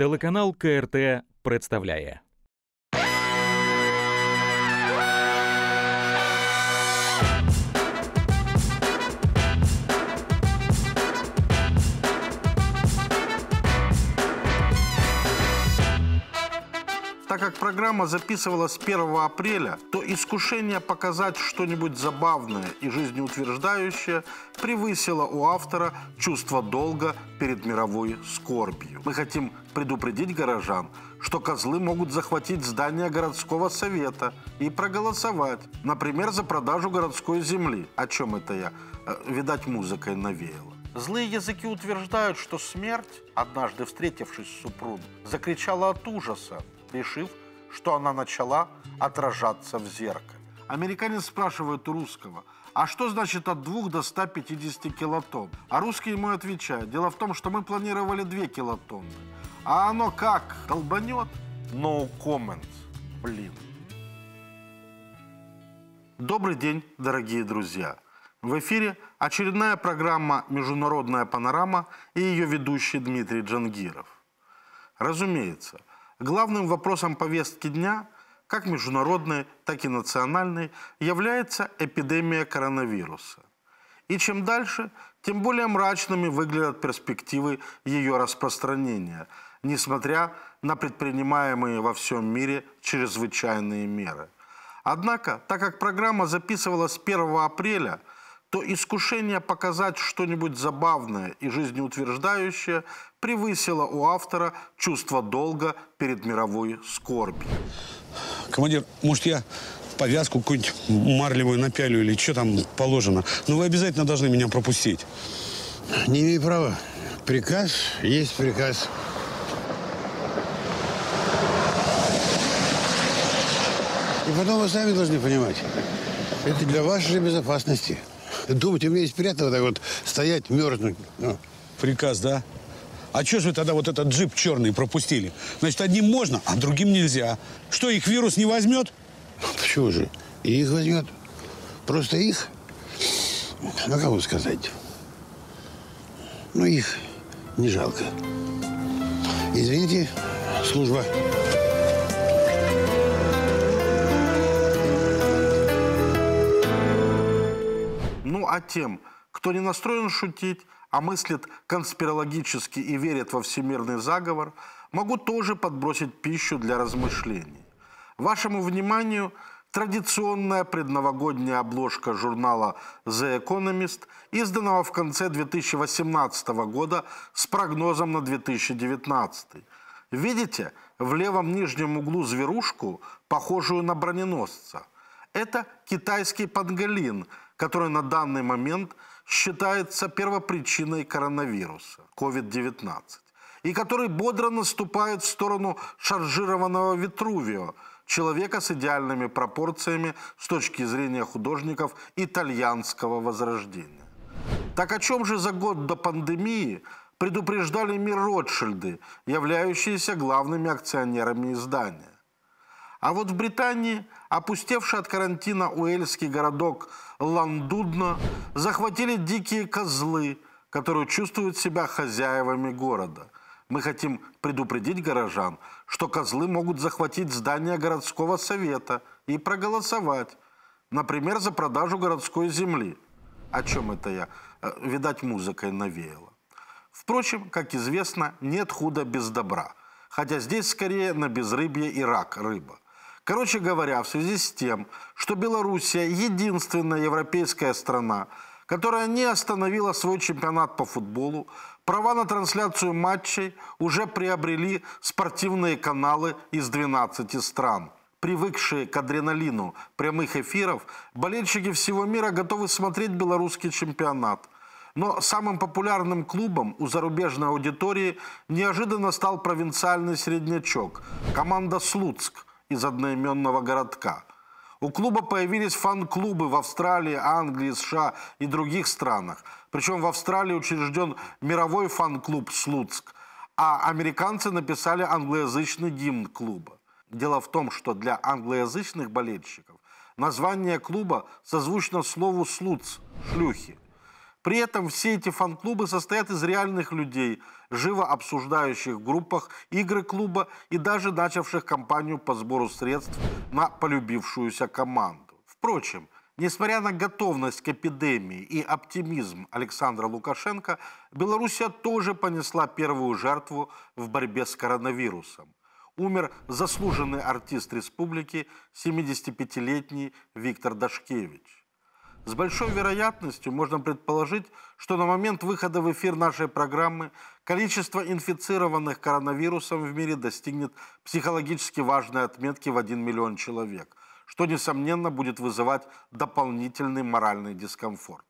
Телеканал КРТ представляє. как программа записывалась 1 апреля, то искушение показать что-нибудь забавное и жизнеутверждающее превысило у автора чувство долга перед мировой скорбью. Мы хотим предупредить горожан, что козлы могут захватить здание городского совета и проголосовать, например, за продажу городской земли. О чем это я? Э, видать, музыкой навеяло. Злые языки утверждают, что смерть, однажды встретившись с супругом, закричала от ужаса, решив, что она начала отражаться в зеркале. Американец спрашивает у русского, а что значит от 2 до 150 килотонн? А русский ему отвечает, дело в том, что мы планировали 2 килотонны. А оно как? Долбанет? No comment. Блин. Добрый день, дорогие друзья. В эфире очередная программа «Международная панорама» и ее ведущий Дмитрий Джангиров. Разумеется, Главным вопросом повестки дня, как международной, так и национальной, является эпидемия коронавируса. И чем дальше, тем более мрачными выглядят перспективы ее распространения, несмотря на предпринимаемые во всем мире чрезвычайные меры. Однако, так как программа записывалась 1 апреля, то искушение показать что-нибудь забавное и жизнеутверждающее превысило у автора чувство долга перед мировой скорбью. Командир, может, я повязку какую-нибудь марлевую напялю или что там положено? Но ну, вы обязательно должны меня пропустить. Не имею права. Приказ есть приказ. И потом вы сами должны понимать, это для вашей же безопасности. Думать, у меня есть приятно вот так вот стоять, мерзнуть. Ну. Приказ, да? А что же вы тогда вот этот джип черный пропустили? Значит, одним можно, а другим нельзя. Что, их вирус не возьмет? Почему же? И их возьмет. Просто их, ну, кого сказать, ну, их не жалко. Извините, служба. Ну, а тем, кто не настроен шутить, а мыслит конспирологически и верит во всемирный заговор, могу тоже подбросить пищу для размышлений. Вашему вниманию традиционная предновогодняя обложка журнала The Economist, изданного в конце 2018 года с прогнозом на 2019. Видите в левом нижнем углу зверушку, похожую на броненосца? Это китайский панголин, который на данный момент – считается первопричиной коронавируса COVID-19 и который бодро наступает в сторону шаржированного Витрувио, человека с идеальными пропорциями с точки зрения художников итальянского возрождения. Так о чем же за год до пандемии предупреждали мир Ротшильды, являющиеся главными акционерами издания? А вот в Британии, опустевший от карантина уэльский городок Ландудно, захватили дикие козлы, которые чувствуют себя хозяевами города. Мы хотим предупредить горожан, что козлы могут захватить здание городского совета и проголосовать, например, за продажу городской земли. О чем это я? Э, видать, музыкой навеяло. Впрочем, как известно, нет худа без добра – хотя здесь скорее на безрыбье и рак рыба. Короче говоря, в связи с тем, что Белоруссия единственная европейская страна, которая не остановила свой чемпионат по футболу, права на трансляцию матчей уже приобрели спортивные каналы из 12 стран. Привыкшие к адреналину прямых эфиров, болельщики всего мира готовы смотреть белорусский чемпионат – но самым популярным клубом у зарубежной аудитории неожиданно стал провинциальный среднячок – команда «Слуцк», из одноименного городка. У клуба появились фан-клубы в Австралии, Англии, США и других странах. Причем в Австралии учрежден мировой фан-клуб «Слуцк», а американцы написали англоязычный гимн клуба. Дело в том, что для англоязычных болельщиков название клуба созвучно слову «слуц» – «шлюхи». При этом все эти фан-клубы состоят из реальных людей, живо обсуждающих в группах игры клуба и даже начавших кампанию по сбору средств на полюбившуюся команду. Впрочем, Несмотря на готовность к эпидемии и оптимизм Александра Лукашенко, Белоруссия тоже понесла первую жертву в борьбе с коронавирусом. Умер заслуженный артист республики, 75-летний Виктор Дашкевич. С большой вероятностью можно предположить, что на момент выхода в эфир нашей программы количество инфицированных коронавирусом в мире достигнет психологически важной отметки в 1 миллион человек, что, несомненно, будет вызывать дополнительный моральный дискомфорт.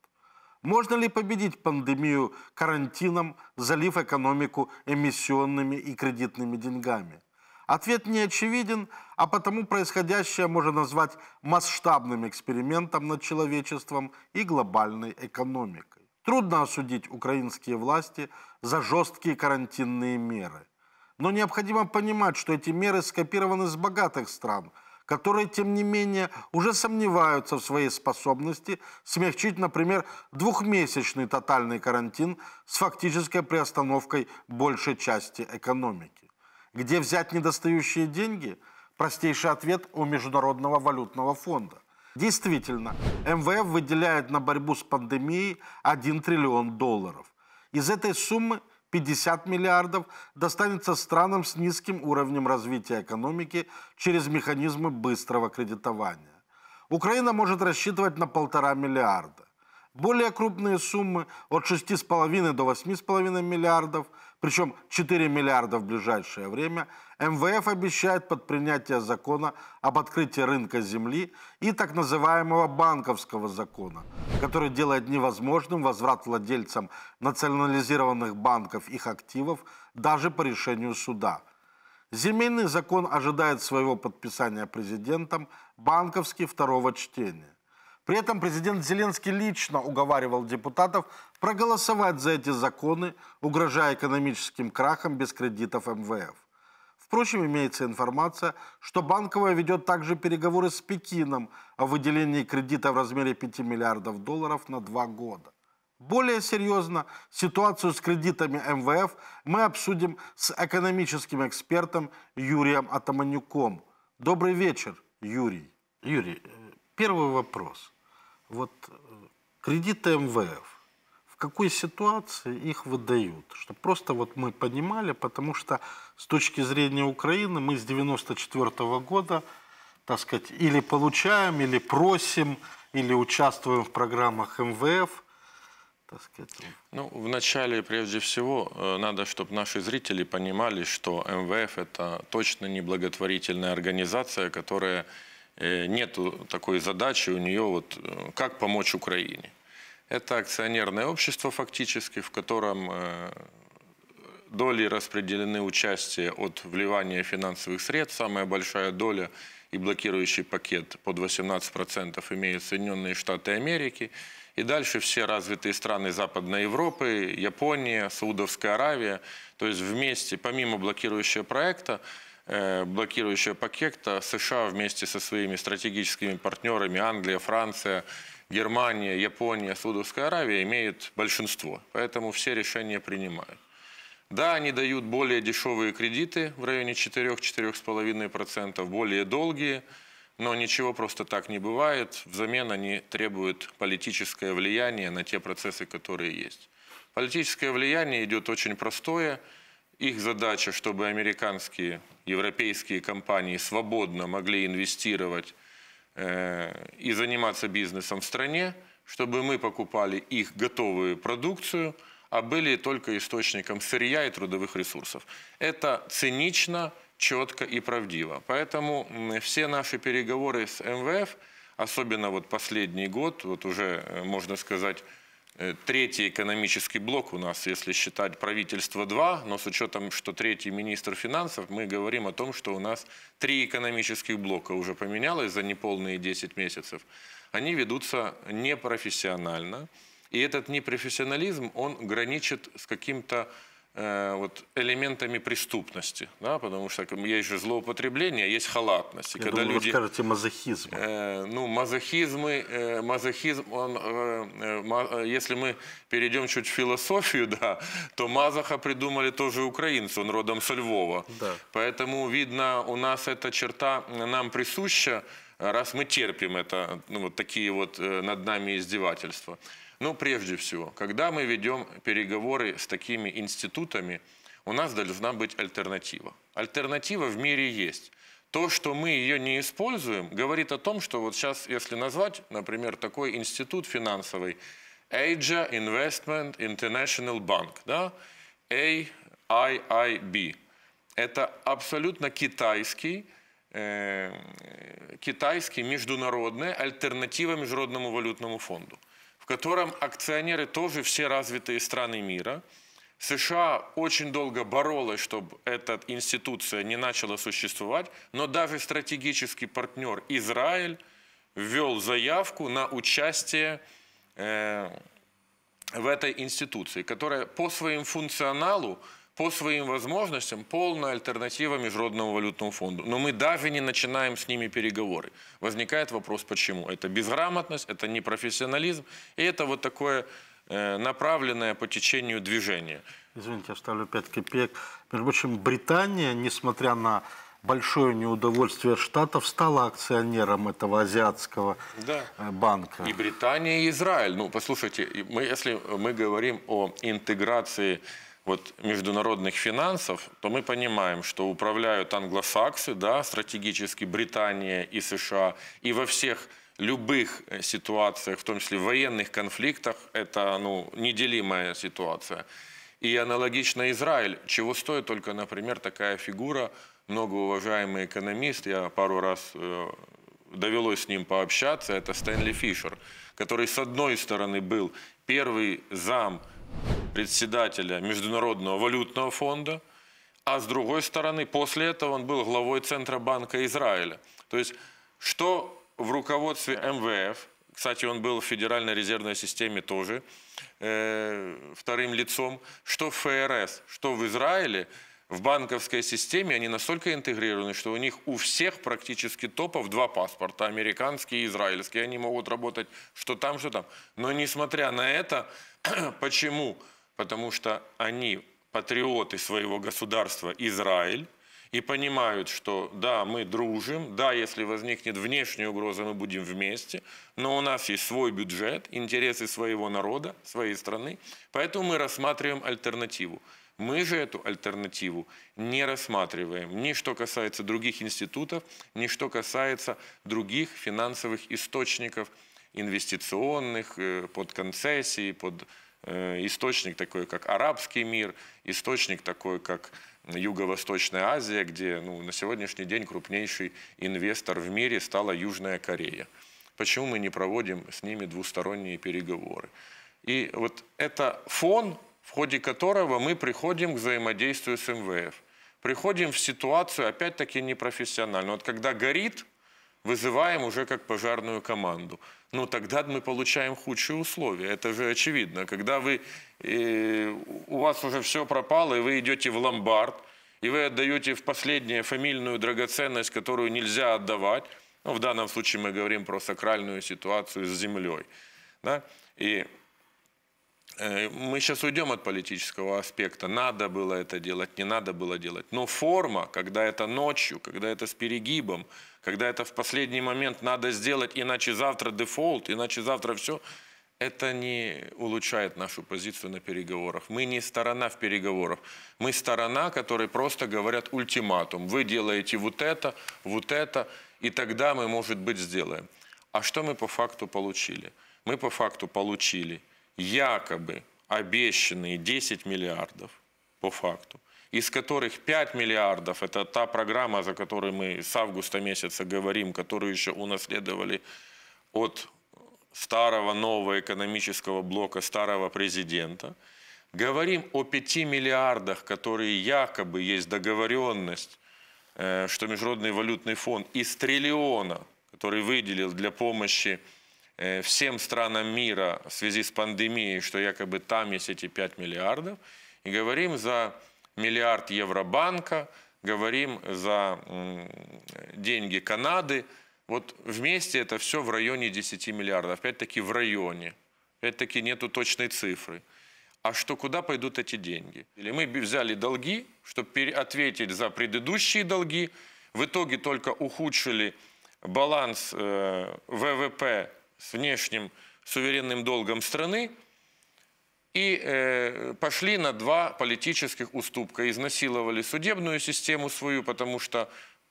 Можно ли победить пандемию карантином, залив экономику эмиссионными и кредитными деньгами? Ответ не очевиден, а потому происходящее можно назвать масштабным экспериментом над человечеством и глобальной экономикой. Трудно осудить украинские власти за жесткие карантинные меры. Но необходимо понимать, что эти меры скопированы с богатых стран, которые, тем не менее, уже сомневаются в своей способности смягчить, например, двухмесячный тотальный карантин с фактической приостановкой большей части экономики. Где взять недостающие деньги? Простейший ответ у Международного валютного фонда. Действительно, МВФ выделяет на борьбу с пандемией 1 триллион долларов. Из этой суммы 50 миллиардов достанется странам с низким уровнем развития экономики через механизмы быстрого кредитования. Украина может рассчитывать на полтора миллиарда. Более крупные суммы от 6,5 до 8,5 миллиардов – причем 4 миллиарда в ближайшее время, МВФ обещает под принятие закона об открытии рынка земли и так называемого банковского закона, который делает невозможным возврат владельцам национализированных банков их активов даже по решению суда. Земельный закон ожидает своего подписания президентом банковский второго чтения. При этом президент Зеленский лично уговаривал депутатов проголосовать за эти законы, угрожая экономическим крахом без кредитов МВФ. Впрочем, имеется информация, что Банковая ведет также переговоры с Пекином о выделении кредита в размере 5 миллиардов долларов на два года. Более серьезно, ситуацию с кредитами МВФ мы обсудим с экономическим экспертом Юрием Атаманюком. Добрый вечер, Юрий. Юрий, э, первый вопрос. Вот э, кредиты МВФ, в какой ситуации их выдают? Что просто вот мы понимали, потому что с точки зрения Украины мы с 94 -го года, так сказать, или получаем, или просим, или участвуем в программах МВФ – Ну, вначале, прежде всего, э, надо, чтобы наши зрители понимали, что МВФ – это точно не благотворительная организация, которая Э, нет такой задачи у нее, вот, э, как помочь Украине. Это акционерное общество фактически, в котором э, доли распределены участие от вливания финансовых средств, самая большая доля и блокирующий пакет под 18% имеют Соединенные Штаты Америки. И дальше все развитые страны Западной Европы, Япония, Саудовская Аравия. То есть вместе, помимо блокирующего проекта, Э, блокирующего пакета, США вместе со своими стратегическими партнерами, Англия, Франция, Германия, Япония, Саудовская Аравия имеют большинство. Поэтому все решения принимают. Да, они дают более дешевые кредиты в районе 4-4,5%, более долгие, но ничего просто так не бывает. Взамен они требуют политическое влияние на те процессы, которые есть. Политическое влияние идет очень простое – их задача, чтобы американские, европейские компании свободно могли инвестировать э, и заниматься бизнесом в стране, чтобы мы покупали их готовую продукцию, а были только источником сырья и трудовых ресурсов. Это цинично, четко и правдиво. Поэтому все наши переговоры с МВФ, особенно вот последний год, вот уже, э, можно сказать, Э, третий экономический блок у нас, если считать правительство два, но с учетом, что третий министр финансов, мы говорим о том, что у нас три экономических блока уже поменялось за неполные 10 месяцев. Они ведутся непрофессионально. И этот непрофессионализм, он граничит с каким-то Э, вот, элементами преступности, да, потому что есть же злоупотребление, есть халатность. И Я когда думаю, люди, вы скажете мазохизм. Э, ну, мазохизмы, э, мазохизм, он, э, э ма, э, если мы перейдем чуть в философию, да, то мазоха придумали тоже украинцы, он родом со Львова. Да. Поэтому, видно, у нас эта черта нам присуща, раз мы терпим это, ну, вот такие вот над нами издевательства. Но ну, прежде всего, когда мы ведем переговоры с такими институтами, у нас должна быть альтернатива. Альтернатива в мире есть. То, что мы ее не используем, говорит о том, что вот сейчас, если назвать, например, такой институт финансовый, Asia Investment International Bank, да, AIIB, это абсолютно китайский, э, китайский международная альтернатива Международному валютному фонду котором акционеры тоже все развитые страны мира. США очень долго боролась, чтобы эта институция не начала существовать, но даже стратегический партнер Израиль ввел заявку на участие э, в этой институции, которая по своим функционалу по своим возможностям полная альтернатива Международному валютному фонду. Но мы даже не начинаем с ними переговоры. Возникает вопрос, почему. Это безграмотность, это непрофессионализм, и это вот такое э, направленное по течению движение. Извините, я ставлю 5 копеек. Между прочим, Британия, несмотря на большое неудовольствие штатов, стала акционером этого азиатского да. Э, банка. И Британия, и Израиль. Ну, послушайте, мы, если мы говорим о интеграции вот международных финансов, то мы понимаем, что управляют англосаксы, да, стратегически Британия и США, и во всех любых э, ситуациях, в том числе в военных конфликтах, это ну, неделимая ситуация. И аналогично Израиль, чего стоит только, например, такая фигура, многоуважаемый экономист, я пару раз э, довелось с ним пообщаться, это Стэнли Фишер, который, с одной стороны, был первый зам председателя Международного валютного фонда, а с другой стороны, после этого он был главой Центробанка Израиля. То есть, что в руководстве МВФ, кстати, он был в Федеральной резервной системе тоже э, вторым лицом, что в ФРС, что в Израиле, в банковской системе они настолько интегрированы, что у них у всех практически топов два паспорта, американский и израильский. Они могут работать что там, что там. Но несмотря на это, Почему? Потому что они патриоты своего государства Израиль и понимают, что да, мы дружим, да, если возникнет внешняя угроза, мы будем вместе, но у нас есть свой бюджет, интересы своего народа, своей страны, поэтому мы рассматриваем альтернативу. Мы же эту альтернативу не рассматриваем ни что касается других институтов, ни что касается других финансовых источников – инвестиционных, э, под концессии, под э, источник такой, как арабский мир, источник такой, как Юго-Восточная Азия, где ну, на сегодняшний день крупнейший инвестор в мире стала Южная Корея. Почему мы не проводим с ними двусторонние переговоры? И вот это фон, в ходе которого мы приходим к взаимодействию с МВФ. Приходим в ситуацию, опять-таки, непрофессиональную. Вот когда горит, вызываем уже как пожарную команду. Но ну, тогда мы получаем худшие условия, это же очевидно. Когда вы, э, у вас уже все пропало, и вы идете в ломбард, и вы отдаете в последнее фамильную драгоценность, которую нельзя отдавать, ну, в данном случае мы говорим про сакральную ситуацию с землей, да? и Э, мы сейчас уйдем от политического аспекта. Надо было это делать, не надо было делать. Но форма, когда это ночью, когда это с перегибом, когда это в последний момент надо сделать, иначе завтра дефолт, иначе завтра все, это не улучшает нашу позицию на переговорах. Мы не сторона в переговорах. Мы сторона, которые просто говорят ультиматум. Вы делаете вот это, вот это, и тогда мы, может быть, сделаем. А что мы по факту получили? Мы по факту получили якобы обещанные 10 миллиардов по факту, из которых 5 миллиардов – это та программа, за которой мы с августа месяца говорим, которую еще унаследовали от старого нового экономического блока, старого президента. Говорим о 5 миллиардах, которые якобы есть договоренность, э, что Международный валютный фонд из триллиона, который выделил для помощи Э, всем странам мира в связи с пандемией, что якобы там есть эти 5 миллиардов, и говорим за миллиард Евробанка, говорим за деньги Канады. Вот вместе это все в районе 10 миллиардов. Опять-таки в районе. Опять-таки нету точной цифры. А что куда пойдут эти деньги? Или мы взяли долги, чтобы ответить за предыдущие долги. В итоге только ухудшили баланс э, ВВП с внешним суверенным долгом страны и э, пошли на два политических уступка. Изнасиловали судебную систему свою, потому что,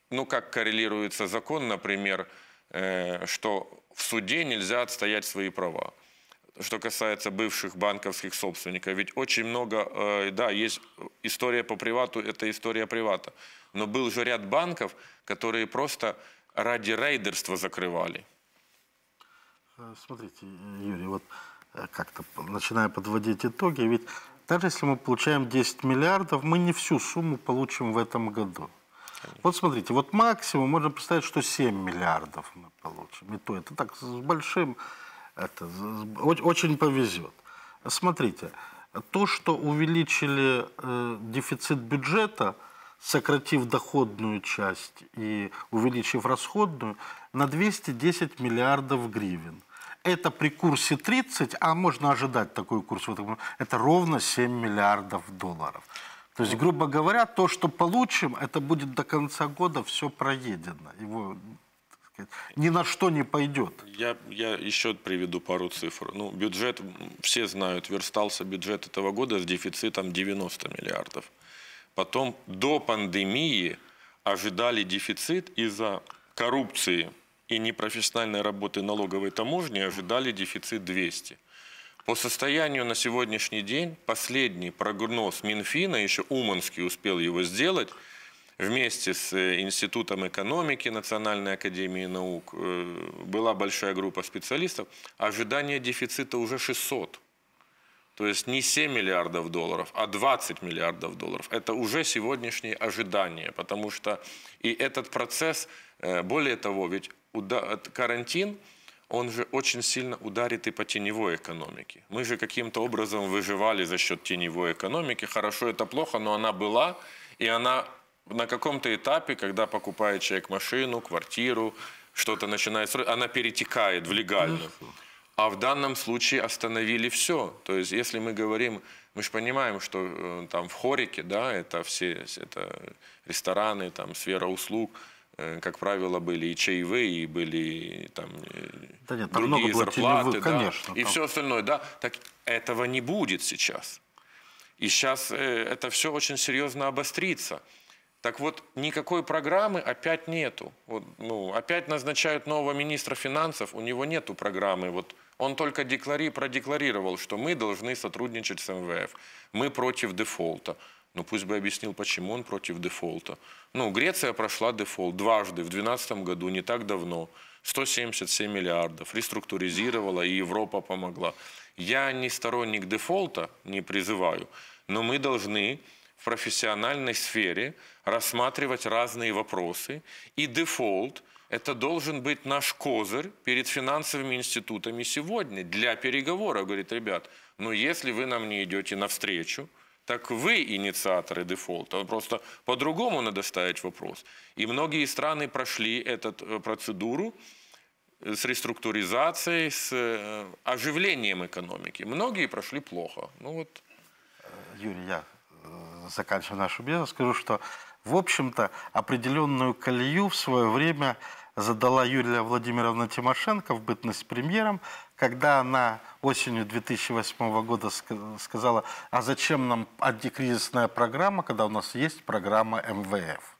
ну как коррелируется закон, например, э, что в суде нельзя отстоять свои права. Что касается бывших банковских собственников, ведь очень много, э, да, есть история по привату, это история привата. Но был же ряд банков, которые просто ради рейдерства закрывали. Э, смотрите, Юрий, вот э, как-то начиная подводить итоги, ведь даже если мы получаем 10 миллиардов, мы не всю сумму получим в этом году. Конечно. Вот смотрите, вот максимум можно представить, что 7 миллиардов мы получим. И то это так с большим, это, очень повезет. Смотрите, то, что увеличили э, дефицит бюджета, сократив доходную часть и увеличив расходную, на 210 миллиардов гривен – это при курсе 30, а можно ожидать такой курс, это ровно 7 миллиардов долларов. То есть, грубо говоря, то, что получим, это будет до конца года все проедено. Его ни на что не пойдет. Я, я еще приведу пару цифр. Ну, бюджет, все знают, верстался бюджет этого года с дефицитом 90 миллиардов. Потом до пандемии ожидали дефицит из-за коррупции и непрофессиональной работы налоговой таможни ожидали дефицит 200. По состоянию на сегодняшний день последний прогноз Минфина, еще Уманский успел его сделать, вместе с э, Институтом экономики Национальной академии наук, э, была большая группа специалистов, ожидание дефицита уже 600. То есть не 7 миллиардов долларов, а 20 миллиардов долларов. Это уже сегодняшние ожидания, потому что и этот процесс, э, более того, ведь карантин, он же очень сильно ударит и по теневой экономике. Мы же каким-то образом выживали за счет теневой экономики. Хорошо, это плохо, но она была, и она на каком-то этапе, когда покупает человек машину, квартиру, что-то начинает строить, она перетекает в легальную. А в данном случае остановили все. То есть, если мы говорим, мы же понимаем, что э, там в хорике, да, это все это рестораны, там сфера услуг – Э, как правило, были и чаевые, и были там, э, да нет, там другие зарплаты, вы, конечно, да, там. и все остальное, да, так этого не будет сейчас. И сейчас э, это все очень серьезно обострится. Так вот, никакой программы опять нету. Вот, ну, опять назначают нового министра финансов, у него нету программы. Вот он только деклари, продекларировал, что мы должны сотрудничать с МВФ, мы против дефолта. Ну пусть бы объяснил, почему он против дефолта. Ну, Греция прошла дефолт дважды, в 2012 году, не так давно. 177 миллиардов, реструктуризировала, и Европа помогла. Я не сторонник дефолта, не призываю, но мы должны в профессиональной сфере рассматривать разные вопросы. И дефолт – это должен быть наш козырь перед финансовыми институтами сегодня для переговора. Говорит, ребят, ну если вы нам не идете навстречу, так вы инициаторы дефолта. Просто по-другому надо ставить вопрос. И многие страны прошли эту э, процедуру э, с реструктуризацией, с э, оживлением экономики. Многие прошли плохо. Ну вот. Юрий, я заканчиваю нашу беседу, скажу, что, в общем-то, определенную колею в свое время задала Юлия Владимировна Тимошенко в бытность премьером когда она осенью 2008 года сказала, а зачем нам антикризисная программа, когда у нас есть программа МВФ.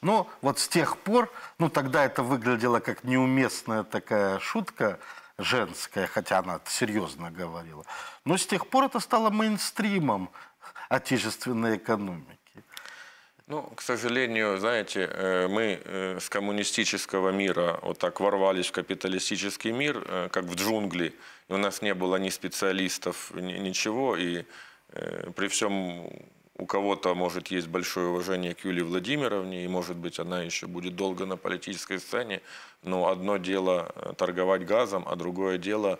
Ну, вот с тех пор, ну, тогда это выглядело как неуместная такая шутка женская, хотя она серьезно говорила. Но с тех пор это стало мейнстримом отечественной экономики. Ну, к сожалению, знаете, э, мы э, с коммунистического мира вот так ворвались в капиталистический мир, э, как в джунгли. И у нас не было ни специалистов, ни ничего. И при всем у кого-то, может, есть большое уважение к Юлии Владимировне, и, может быть, она еще будет долго на политической сцене, но одно дело торговать газом, а другое дело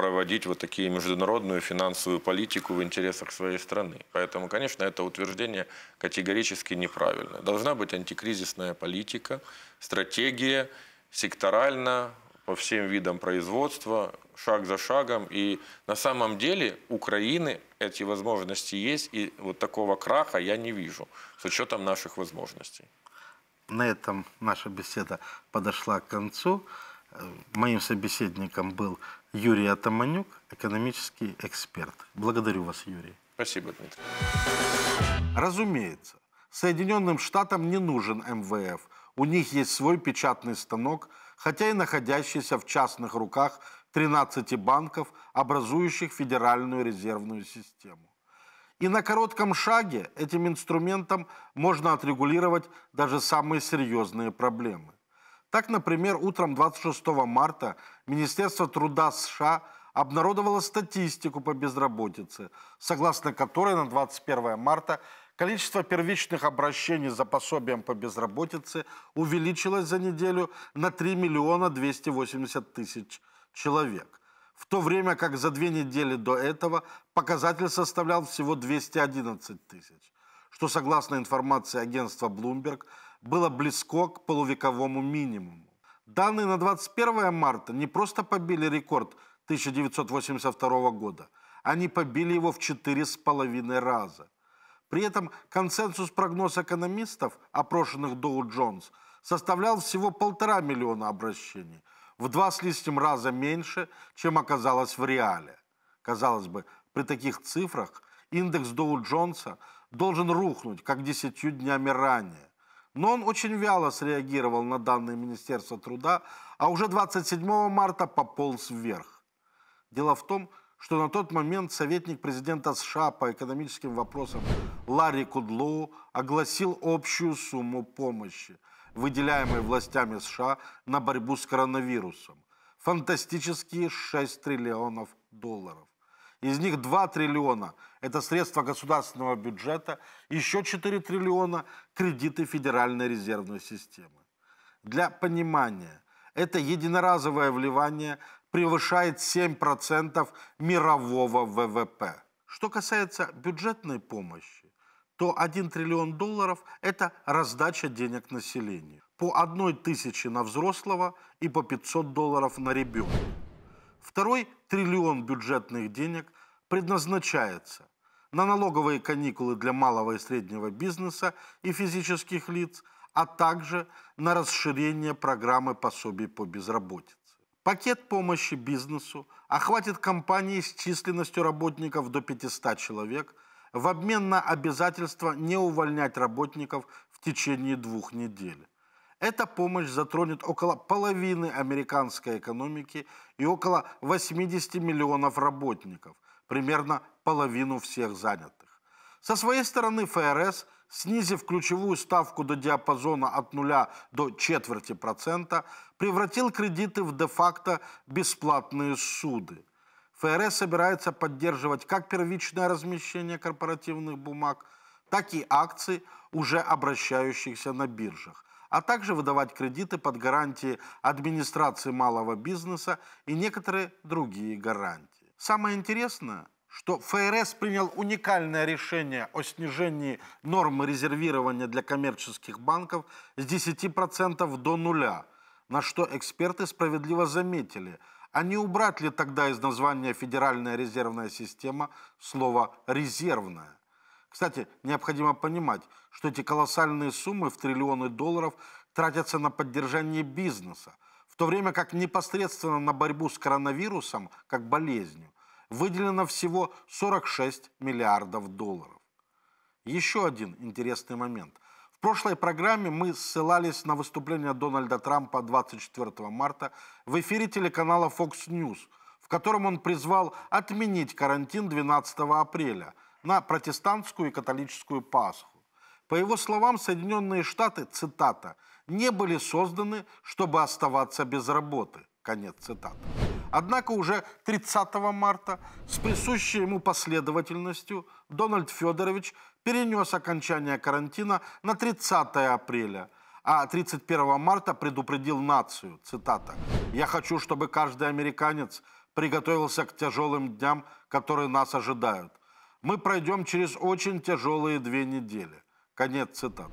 проводить вот такие международную финансовую политику в интересах своей страны. Поэтому, конечно, это утверждение категорически неправильно. Должна быть антикризисная политика, стратегия секторально по всем видам производства, шаг за шагом. И на самом деле Украины эти возможности есть, и вот такого краха я не вижу с учетом наших возможностей. На этом наша беседа подошла к концу. Э, моим собеседником был Юрий Атаманюк, экономический эксперт. Благодарю вас, Юрий. Спасибо, Дмитрий. Разумеется, Соединенным Штатам не нужен МВФ. У них есть свой печатный станок, хотя и находящийся в частных руках 13 банков, образующих Федеральную резервную систему. И на коротком шаге этим инструментом можно отрегулировать даже самые серьезные проблемы. Так, например, утром 26 марта Министерство труда США обнародовало статистику по безработице, согласно которой на 21 марта количество первичных обращений за пособием по безработице увеличилось за неделю на 3 миллиона 280 тысяч человек, в то время как за две недели до этого показатель составлял всего 211 тысяч, что, согласно информации агентства Bloomberg, было близко к полувековому минимуму. Данные на 21 марта не просто побили рекорд 1982 года, они побили его в 4,5 раза. При этом консенсус прогноз экономистов, опрошенных Доу Джонс, составлял всего полтора миллиона обращений, в два с лишним раза меньше, чем оказалось в реале. Казалось бы, при таких цифрах индекс Доу Джонса должен рухнуть, как десятью днями ранее. Но он очень вяло среагировал на данные Министерства труда, а уже 27 марта пополз вверх. Дело в том, что на тот момент советник президента США по экономическим вопросам Ларри Кудлоу огласил общую сумму помощи, выделяемой властями США на борьбу с коронавирусом. Фантастические 6 триллионов долларов. Из них 2 триллиона – это средства государственного бюджета, еще 4 триллиона – кредиты Федеральной резервной системы. Для понимания, это единоразовое вливание превышает 7% мирового ВВП. Что касается бюджетной помощи, то 1 триллион долларов – это раздача денег населению. По 1 тысяче на взрослого и по 500 долларов на ребенка. Второй триллион бюджетных денег предназначается на налоговые каникулы для малого и среднего бизнеса и физических лиц, а также на расширение программы пособий по безработице. Пакет помощи бизнесу охватит компании с численностью работников до 500 человек в обмен на обязательство не увольнять работников в течение двух недель. Эта помощь затронет около половины американской экономики и около 80 миллионов работников, примерно половину всех занятых. Со своей стороны ФРС, снизив ключевую ставку до диапазона от нуля до четверти процента, превратил кредиты в де-факто бесплатные суды – ФРС собирается поддерживать как первичное размещение корпоративных бумаг, так и акции уже обращающихся на биржах а также выдавать кредиты под гарантии администрации малого бизнеса и некоторые другие гарантии. Самое интересное, что ФРС принял уникальное решение о снижении нормы резервирования для коммерческих банков с 10% до нуля, на что эксперты справедливо заметили – а не убрать ли тогда из названия Федеральная резервная система слово «резервная»? Кстати, необходимо понимать, что эти колоссальные суммы в триллионы долларов тратятся на поддержание бизнеса, в то время как непосредственно на борьбу с коронавирусом как болезнью выделено всего 46 миллиардов долларов. Еще один интересный момент. В прошлой программе мы ссылались на выступление Дональда Трампа 24 марта в эфире телеканала Fox News, в котором он призвал отменить карантин 12 апреля, на протестантскую и католическую Пасху. По его словам, Соединенные Штаты, цитата, «не были созданы, чтобы оставаться без работы». Конец цитаты. Однако уже 30 марта с присущей ему последовательностью Дональд Федорович перенес окончание карантина на 30 апреля, а 31 марта предупредил нацию, цитата, «Я хочу, чтобы каждый американец приготовился к тяжелым дням, которые нас ожидают мы пройдем через очень тяжелые две недели. Конец цитаты.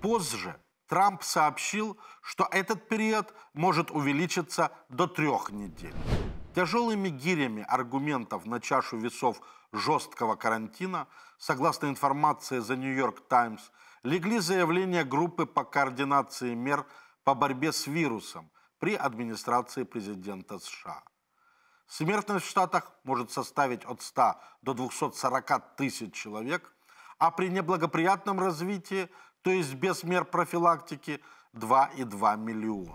Позже Трамп сообщил, что этот период может увеличиться до трех недель. Тяжелыми гирями аргументов на чашу весов жесткого карантина, согласно информации The New York Times, легли заявления группы по координации мер по борьбе с вирусом при администрации президента США. Смертность в Штатах может составить от 100 до 240 тысяч человек, а при неблагоприятном развитии, то есть без мер профилактики, 2,2 миллиона.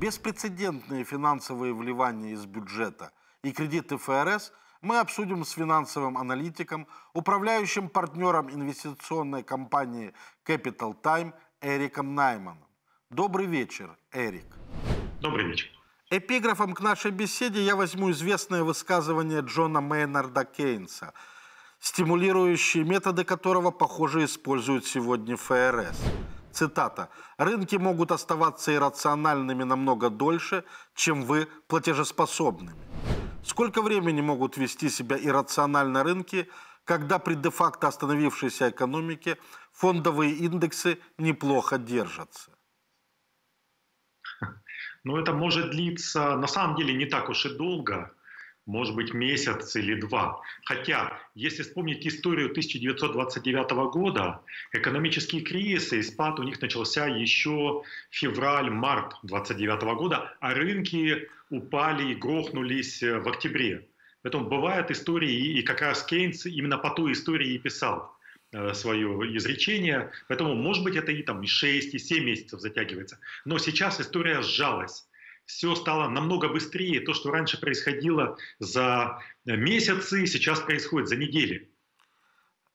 Беспрецедентные финансовые вливания из бюджета и кредиты ФРС мы обсудим с финансовым аналитиком, управляющим партнером инвестиционной компании Capital Time Эриком Найманом. Добрый вечер, Эрик. Добрый вечер. Эпиграфом к нашей беседе я возьму известное высказывание Джона Мейнарда Кейнса, стимулирующие методы которого, похоже, используют сегодня ФРС. Цитата. «Рынки могут оставаться иррациональными намного дольше, чем вы платежеспособными». Сколько времени могут вести себя иррационально рынки, когда при де-факто остановившейся экономике фондовые индексы неплохо держатся? Но это может длиться на самом деле не так уж и долго, может быть, месяц или два. Хотя, если вспомнить историю 1929 года, экономические кризисы и спад у них начался еще февраль-март 29 года, а рынки упали и грохнулись в октябре. Поэтому бывают истории, и как раз Кейнс именно по той истории и писал. Э, свое изречение. Поэтому, может быть, это и там и 6, и 7 месяцев затягивается. Но сейчас история сжалась. Все стало намного быстрее. То, что раньше происходило за месяцы, сейчас происходит за недели.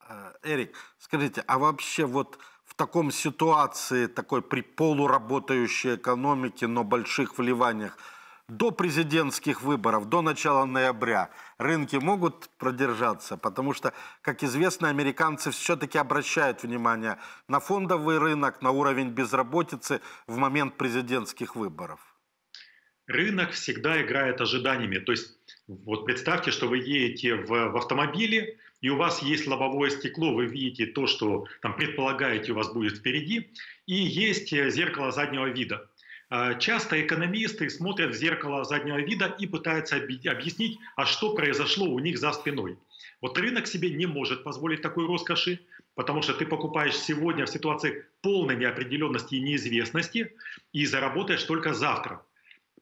Э, Эрик, скажите, а вообще вот в таком ситуации, такой при полуработающей экономике, но больших вливаниях, до президентских выборов, до начала ноября, рынки могут продержаться? Потому что, как известно, американцы все-таки обращают внимание на фондовый рынок, на уровень безработицы в момент президентских выборов. Рынок всегда играет ожиданиями. То есть вот представьте, что вы едете в, в автомобиле, и у вас есть лобовое стекло, вы видите то, что там предполагаете у вас будет впереди, и есть э, зеркало заднего вида. А, часто экономисты смотрят в зеркало заднего вида и пытаются объяснить, а что произошло у них за спиной. Вот рынок себе не может позволить такой роскоши, потому что ты покупаешь сегодня в ситуации полной неопределенности и неизвестности и заработаешь только завтра.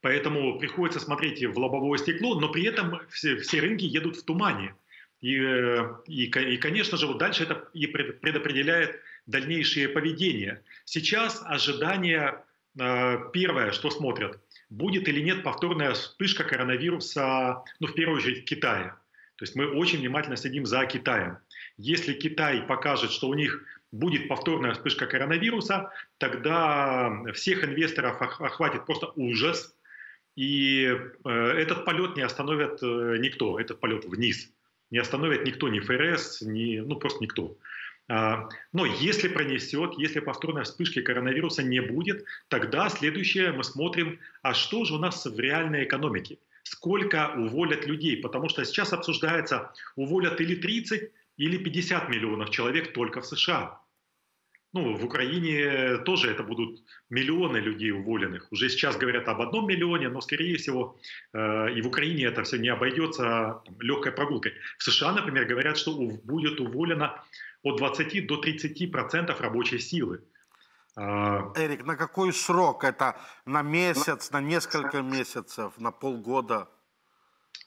Поэтому приходится смотреть в лобовое стекло, но при этом все, все рынки едут в тумане. И, э, и, и, конечно же, вот дальше это и предопределяет дальнейшее поведение. Сейчас ожидания. Э, первое, что смотрят, будет или нет повторная вспышка коронавируса, ну, в первую очередь, в Китае. То есть мы очень внимательно следим за Китаем. Если Китай покажет, что у них будет повторная вспышка коронавируса, тогда всех инвесторов охватит просто ужас, и э, этот полет не остановит э, никто, этот полет вниз. Не остановит никто, ни ФРС, ни, ну просто никто. А, но если пронесет, если повторной вспышки коронавируса не будет, тогда следующее мы смотрим, а что же у нас в реальной экономике? Сколько уволят людей? Потому что сейчас обсуждается, уволят или 30, или 50 миллионов человек только в США. Ну, в Украине тоже это будут миллионы людей уволенных. Уже сейчас говорят об одном миллионе, но, скорее всего, э, и в Украине это все не обойдется а, там, легкой прогулкой. В США, например, говорят, что ув, будет уволено от 20 до 30 процентов рабочей силы. А, Эрик, на какой срок это? На месяц, на несколько месяцев, на полгода?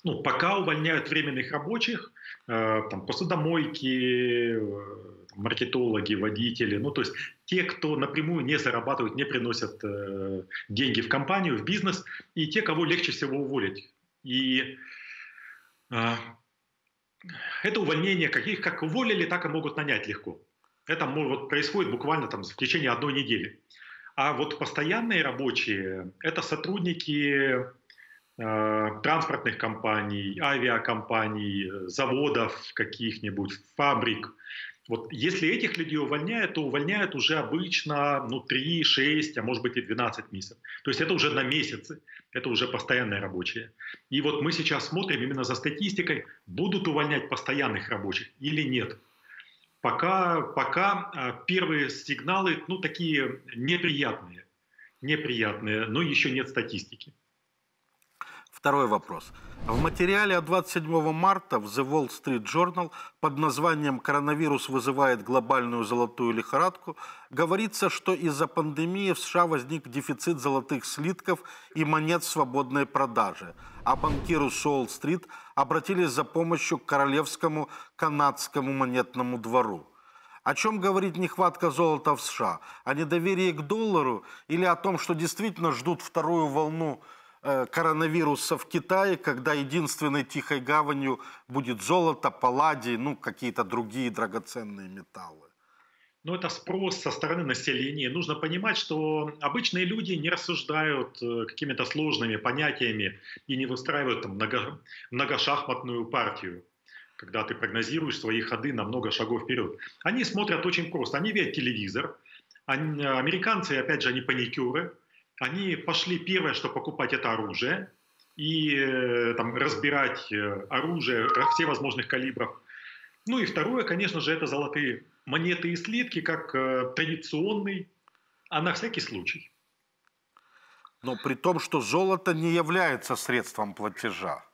Ну, пока увольняют временных рабочих, э, там, посудомойки, э, маркетологи, водители, ну то есть те, кто напрямую не зарабатывают, не приносят э, деньги в компанию, в бизнес, и те, кого легче всего уволить. И э, это увольнение, каких как уволили, так и могут нанять легко. Это вот, происходит буквально там в течение одной недели. А вот постоянные рабочие – это сотрудники э, транспортных компаний, авиакомпаний, э, заводов каких-нибудь, фабрик. Вот если этих людей увольняют, то увольняют уже обычно ну, 3, 6, а может быть и 12 месяцев. То есть это уже на месяцы, это уже постоянные рабочие. И вот мы сейчас смотрим именно за статистикой, будут увольнять постоянных рабочих или нет. Пока, пока а, первые сигналы ну, такие неприятные, неприятные, но еще нет статистики. Второй вопрос. В материале от 27 марта в The Wall Street Journal под названием «Коронавирус вызывает глобальную золотую лихорадку» говорится, что из-за пандемии в США возник дефицит золотых слитков и монет свободной продажи, а банкиру Солл-стрит обратились за помощью к Королевскому канадскому монетному двору. О чем говорит нехватка золота в США? О недоверии к доллару или о том, что действительно ждут вторую волну Э, коронавируса в Китае, когда единственной тихой гаванью будет золото, палладий, ну, какие-то другие драгоценные металлы. Но ну, это спрос со стороны населения. Нужно понимать, что обычные люди не рассуждают э, какими-то сложными понятиями и не выстраивают там, много, многошахматную партию, когда ты прогнозируешь свои ходы на много шагов вперед. Они смотрят очень просто. Они видят телевизор. Они, американцы, опять же, они паникюры они пошли первое, что покупать это оружие и э, там, разбирать э, оружие всех возможных калибров. Ну и второе, конечно же, это золотые монеты и слитки, как э, традиционный, а на всякий случай. Но при том, что золото не является средством платежа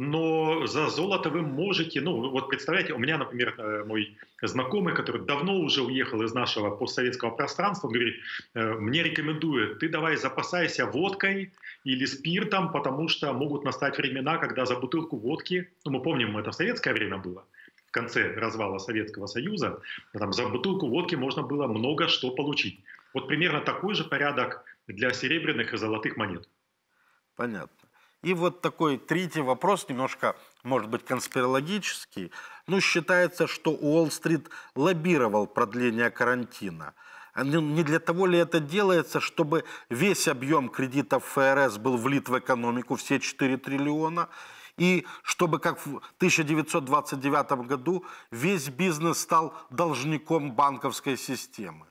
но за золото вы можете, ну вот представляете, у меня, например, э, мой знакомый, который давно уже уехал из нашего постсоветского пространства, он говорит, э, мне рекомендует, ты давай запасайся водкой или спиртом, потому что могут настать времена, когда за бутылку водки, ну мы помним, это в советское время было, в конце развала Советского Союза, там, за бутылку водки можно было много что получить. Вот примерно такой же порядок для серебряных и золотых монет. Понятно. И вот такой третий вопрос, немножко, может быть, конспирологический. Ну, считается, что Уолл-стрит лоббировал продление карантина. А не для того ли это делается, чтобы весь объем кредитов ФРС был влит в экономику, все 4 триллиона, и чтобы, как в 1929 году, весь бизнес стал должником банковской системы?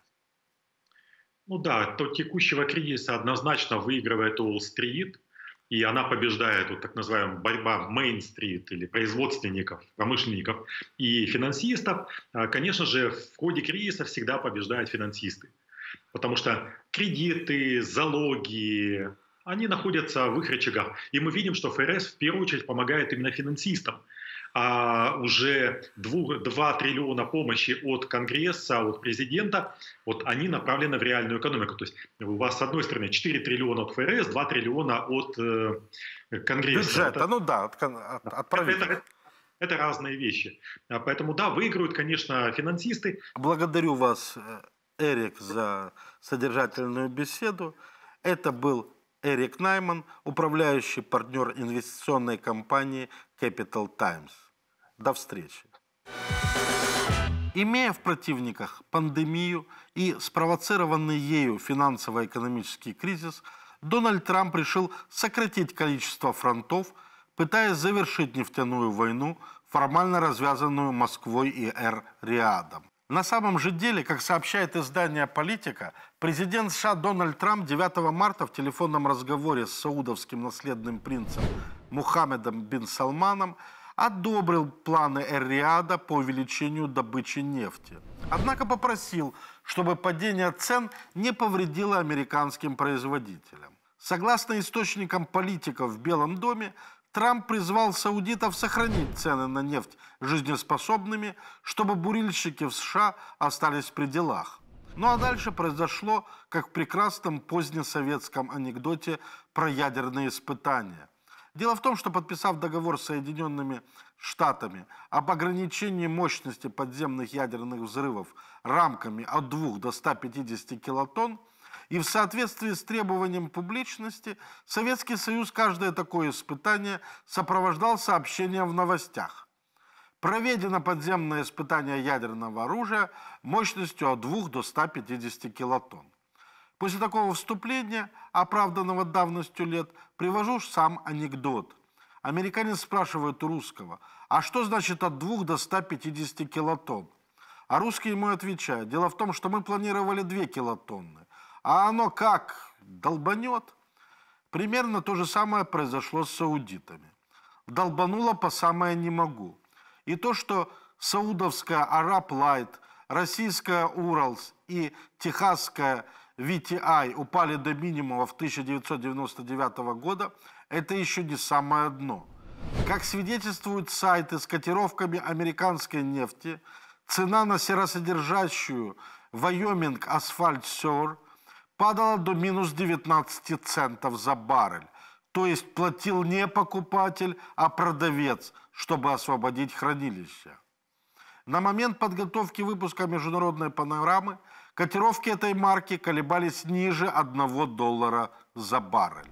Ну да, то текущего кризиса однозначно выигрывает Уолл-стрит – и она побеждает вот так называемая борьба мейнстрит или производственников, промышленников и финансистов, а, конечно же, в ходе кризиса всегда побеждают финансисты. Потому что кредиты, залоги, они находятся в их рычагах. И мы видим, что ФРС в первую очередь помогает именно финансистам а уже 2, 2 триллиона помощи от Конгресса, от президента, вот они направлены в реальную экономику. То есть у вас, с одной стороны, 4 триллиона от ФРС, 2 триллиона от э, Конгресса. Бюджета, это, ну да, от, от, от правительства. Это, это разные вещи. А поэтому да, выиграют, конечно, финансисты. Благодарю вас, э, Эрик, за содержательную беседу. Это был Эрик Найман, управляющий партнер инвестиционной компании Capital Times. До встречи. Имея в противниках пандемию и спровоцированный ею финансово-экономический кризис, Дональд Трамп решил сократить количество фронтов, пытаясь завершить нефтяную войну, формально развязанную Москвой и Эр-Риадом. На самом же деле, как сообщает издание «Политика», президент США Дональд Трамп 9 марта в телефонном разговоре с саудовским наследным принцем Мухаммедом бин Салманом – одобрил планы Эрриада по увеличению добычи нефти. Однако попросил, чтобы падение цен не повредило американским производителям. Согласно источникам политиков в Белом доме, Трамп призвал саудитов сохранить цены на нефть жизнеспособными, чтобы бурильщики в США остались при делах. Ну а дальше произошло, как в прекрасном позднесоветском анекдоте про ядерные испытания – Дело в том, что подписав договор с Соединенными Штатами об ограничении мощности подземных ядерных взрывов рамками от 2 до 150 килотонн, и в соответствии с требованием публичности Советский Союз каждое такое испытание сопровождал сообщением в новостях. Проведено подземное испытание ядерного оружия мощностью от 2 до 150 килотонн. После такого вступления, оправданного давностью лет, привожу сам анекдот. Американец спрашивает у русского, а что значит от 2 до 150 килотонн? А русский ему отвечает, дело в том, что мы планировали 2 килотонны. А оно как? Долбанет. Примерно то же самое произошло с саудитами. Долбануло по самое не могу. И то, что саудовская Араб Лайт, российская Уралс и техасская VTI упали до минимума в 1999 года, это еще не самое дно. Как свидетельствуют сайты с котировками американской нефти, цена на серосодержащую Wyoming Asphalt Sur падала до минус 19 центов за баррель. То есть платил не покупатель, а продавец, чтобы освободить хранилище. На момент подготовки выпуска международной панорамы – Котировки этой марки колебались ниже 1 доллара за баррель.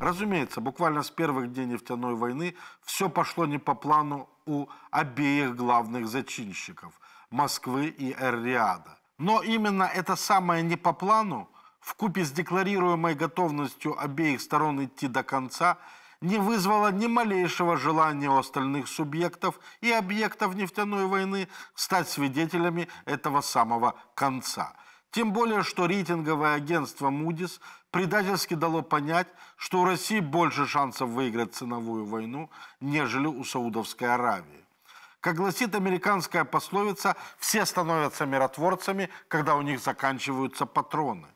Разумеется, буквально с первых дней нефтяной войны все пошло не по плану у обеих главных зачинщиков – Москвы и Эрриада. Но именно это самое не по плану, вкупе с декларируемой готовностью обеих сторон идти до конца – не вызвало ни малейшего желания у остальных субъектов и объектов нефтяной войны стать свидетелями этого самого конца. Тем более, что рейтинговое агентство Moody's предательски дало понять, что у России больше шансов выиграть ценовую войну, нежели у Саудовской Аравии. Как гласит американская пословица, все становятся миротворцами, когда у них заканчиваются патроны.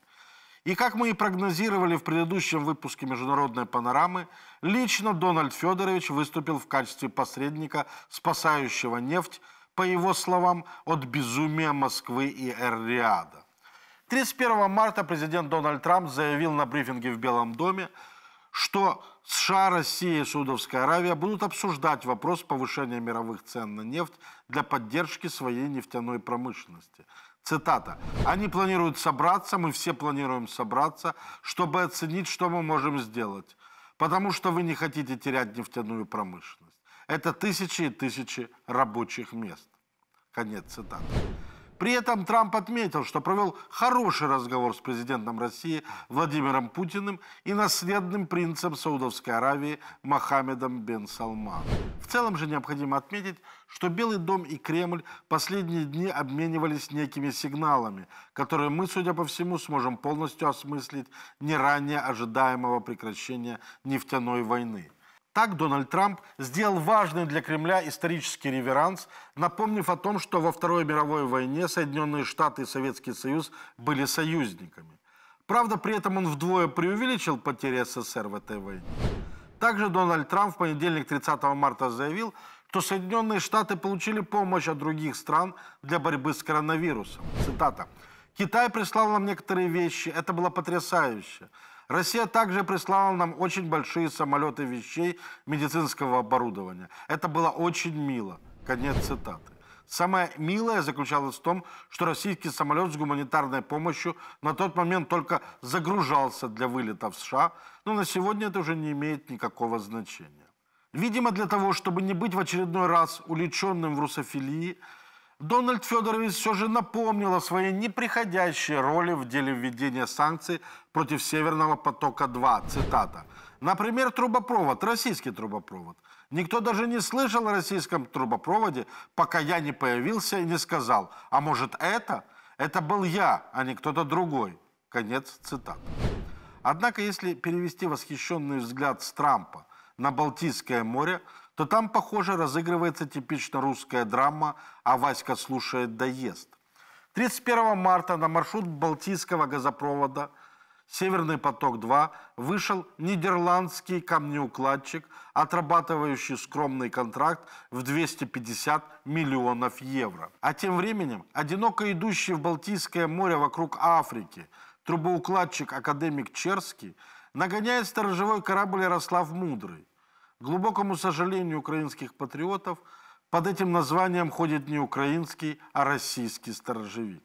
И как мы и прогнозировали в предыдущем выпуске «Международной панорамы», лично Дональд Федорович выступил в качестве посредника, спасающего нефть, по его словам, от безумия Москвы и Эрриада. 31 марта президент Дональд Трамп заявил на брифинге в Белом доме, что США, Россия и Саудовская Аравия будут обсуждать вопрос повышения мировых цен на нефть для поддержки своей нефтяной промышленности – Цитата. «Они планируют собраться, мы все планируем собраться, чтобы оценить, что мы можем сделать, потому что вы не хотите терять нефтяную промышленность. Это тысячи и тысячи рабочих мест». Конец цитаты. При этом Трамп отметил, что провел хороший разговор с президентом России Владимиром Путиным и наследным принцем Саудовской Аравии Мохаммедом бен Салманом. В целом же необходимо отметить, что Белый дом и Кремль последние дни обменивались некими сигналами, которые мы, судя по всему, сможем полностью осмыслить не ранее ожидаемого прекращения нефтяной войны. Так Дональд Трамп сделал важный для Кремля исторический реверанс, напомнив о том, что во Второй мировой войне Соединенные Штаты и Советский Союз были союзниками. Правда, при этом он вдвое преувеличил потери СССР в этой войне. Также Дональд Трамп в понедельник 30 марта заявил, что Соединенные Штаты получили помощь от других стран для борьбы с коронавирусом. Цитата. «Китай прислал нам некоторые вещи. Это было потрясающе. Россия также прислала нам очень большие самолеты вещей медицинского оборудования. Это было очень мило. Конец цитаты. Самое милое заключалось в том, что российский самолет с гуманитарной помощью на тот момент только загружался для вылета в США, но на сегодня это уже не имеет никакого значения. Видимо, для того, чтобы не быть в очередной раз уличенным в русофилии, Дональд Федорович все же напомнил о своей неприходящей роли в деле введения санкций против «Северного потока-2». Цитата. Например, трубопровод, российский трубопровод. Никто даже не слышал о российском трубопроводе, пока я не появился и не сказал, а может это? Это был я, а не кто-то другой. Конец цитаты. Однако, если перевести восхищенный взгляд с Трампа на Балтийское море, то там, похоже, разыгрывается типично русская драма «А Васька слушает доест». 31 марта на маршрут Балтийского газопровода «Северный поток-2» вышел нидерландский камнеукладчик, отрабатывающий скромный контракт в 250 миллионов евро. А тем временем одиноко идущий в Балтийское море вокруг Африки трубоукладчик-академик Черский нагоняет сторожевой корабль «Ярослав Мудрый», глубокому сожалению украинских патриотов, под этим названием ходит не украинский, а российский сторожевик.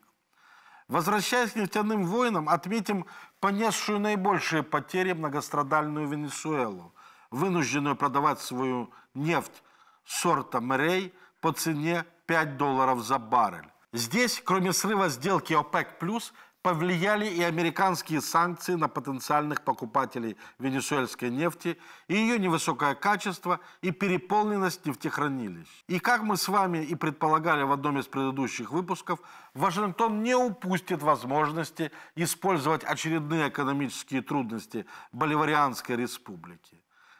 Возвращаясь к нефтяным войнам, отметим понесшую наибольшие потери многострадальную Венесуэлу, вынужденную продавать свою нефть сорта морей по цене 5 долларов за баррель. Здесь, кроме срыва сделки ОПЕК+, повлияли и американские санкции на потенциальных покупателей венесуэльской нефти, и ее невысокое качество, и переполненность нефтехранилищ. И как мы с вами и предполагали в одном из предыдущих выпусков, Вашингтон не упустит возможности использовать очередные экономические трудности Боливарианской республики.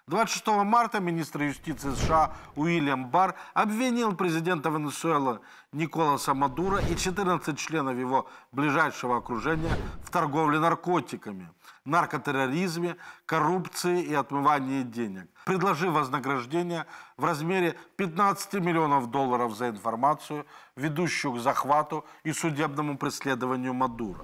26 марта министр юстиции США Уильям Барр обвинил президента Венесуэлы Николаса Мадура и 14 членов его ближайшего окружения в торговле наркотиками, наркотерроризме, коррупции и отмывании денег, предложив вознаграждение в размере 15 миллионов долларов за информацию, ведущую к захвату и судебному преследованию Мадура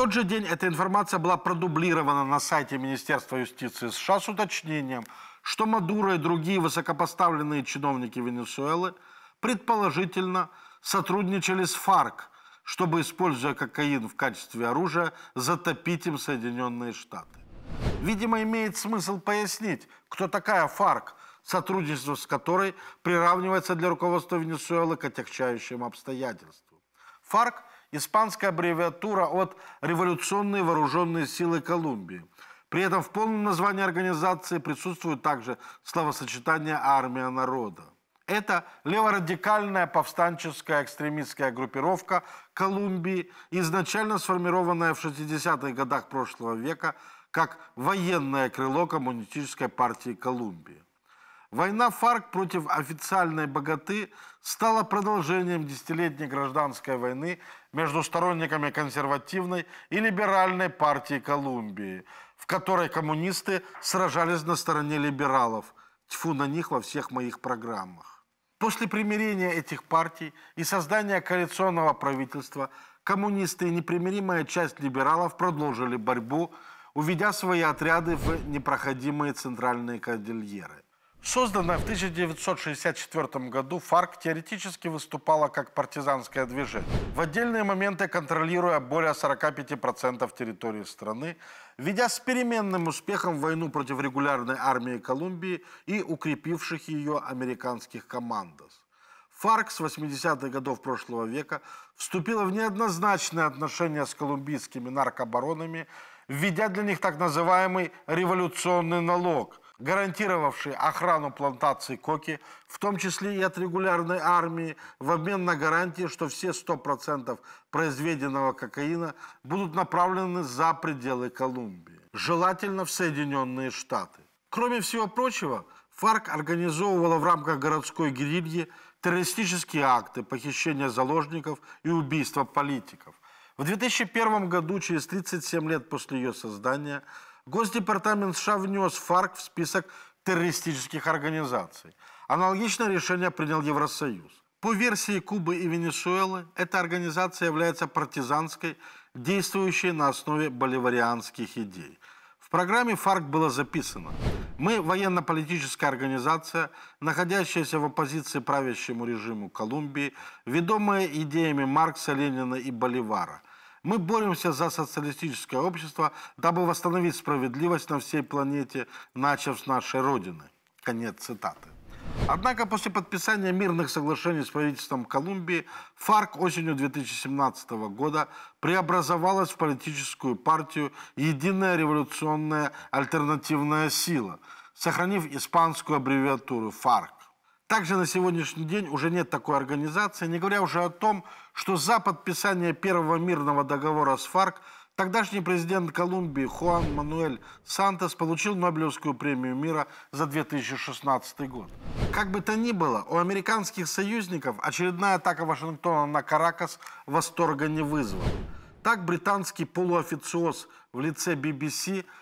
тот же день эта информация была продублирована на сайте Министерства юстиции США с уточнением, что Мадуро и другие высокопоставленные чиновники Венесуэлы предположительно сотрудничали с ФАРК, чтобы, используя кокаин в качестве оружия, затопить им Соединенные Штаты. Видимо, имеет смысл пояснить, кто такая ФАРК, сотрудничество с которой приравнивается для руководства Венесуэлы к отягчающим обстоятельствам. ФАРК – испанская аббревиатура от «Революционные вооруженные силы Колумбии». При этом в полном названии организации присутствует также словосочетание «Армия народа». Это леворадикальная повстанческая экстремистская группировка Колумбии, изначально сформированная в 60-х годах прошлого века как военное крыло Коммунистической партии Колумбии. Война ФАРК против официальной богаты стала продолжением десятилетней гражданской войны между сторонниками консервативной и либеральной партии Колумбии, в которой коммунисты сражались на стороне либералов. Тьфу на них во всех моих программах. После примирения этих партий и создания коалиционного правительства коммунисты и непримиримая часть либералов продолжили борьбу, уведя свои отряды в непроходимые центральные кордильеры – Созданная в 1964 году, ФАРК теоретически выступала как партизанское движение, в отдельные моменты контролируя более 45% территории страны, ведя с переменным успехом войну против регулярной армии Колумбии и укрепивших ее американских командос. ФАРК с 80-х годов прошлого века вступила в неоднозначные отношения с колумбийскими наркобаронами, введя для них так называемый революционный налог, гарантировавший охрану плантаций Коки, в том числе и от регулярной армии, в обмен на гарантии, что все 100% произведенного кокаина будут направлены за пределы Колумбии, желательно в Соединенные Штаты. Кроме всего прочего, ФАРК организовывала в рамках городской герильи террористические акты, похищение заложников и убийства политиков. В 2001 году, через 37 лет после ее создания, Госдепартамент США внес ФАРК в список террористических организаций. Аналогичное решение принял Евросоюз. По версии Кубы и Венесуэлы, эта организация является партизанской, действующей на основе боливарианских идей. В программе ФАРК было записано «Мы – военно-политическая организация, находящаяся в оппозиции правящему режиму Колумбии, ведомая идеями Маркса, Ленина и Боливара – мы боремся за социалистическое общество, дабы восстановить справедливость на всей планете, начав с нашей Родины. Конец цитаты. Однако после подписания мирных соглашений с правительством Колумбии ФАРК осенью 2017 года преобразовалась в политическую партию «Единая революционная альтернативная сила», сохранив испанскую аббревиатуру ФАРК. Также на сегодняшний день уже нет такой организации, не говоря уже о том, что за подписание первого мирного договора с ФАРК тогдашний президент Колумбии Хуан Мануэль Сантос получил Нобелевскую премию мира за 2016 год. Как бы то ни было, у американских союзников очередная атака Вашингтона на Каракас восторга не вызвала. Так британский полуофициоз в лице BBC –